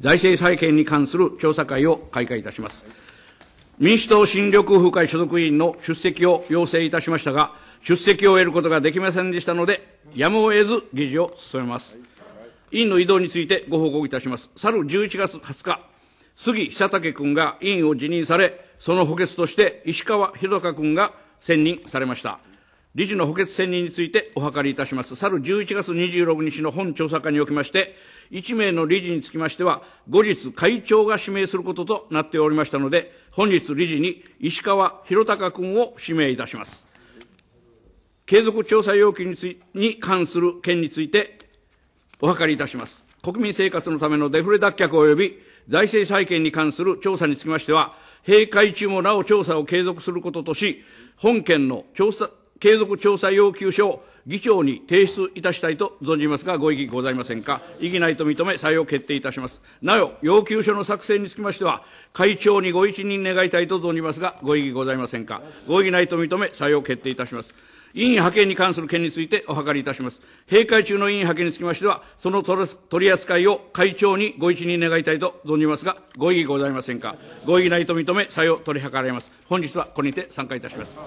財政再建に関する調査会を開会いたします。民主党新緑風会所属委員の出席を要請いたしましたが、出席を得ることができませんでしたので、やむを得ず議事を務めます。委員の移動についてご報告いたします。去る11月20日、杉久武君が委員を辞任され、その補欠として石川博隆君が選任されました。理事の補欠選任についてお諮りいたします。去る11月26日の本調査会におきまして、1名の理事につきましては、後日会長が指名することとなっておりましたので、本日理事に石川博隆君を指名いたします。継続調査要求についに関する件についてお諮りいたします。国民生活のためのデフレ脱却及び財政再建に関する調査につきましては、閉会中もなお調査を継続することとし、本件の調査継続調査要求書を議長に提出いたしたいと存じますが、ご異議ございませんか。異議ないと認め、採用決定いたします。なお、要求書の作成につきましては、会長にご一任願いたいと存じますが、ご異議ございませんか。ご異議ないと認め、採用決定いたします。委員派遣に関する件についてお諮りいたします。閉会中の委員派遣につきましては、その取り扱いを会長にご一任願いたいと存じますが、ご異議ございませんか。ご異議ないと認め、採用取り計られます。本日はこれにて参加いたします。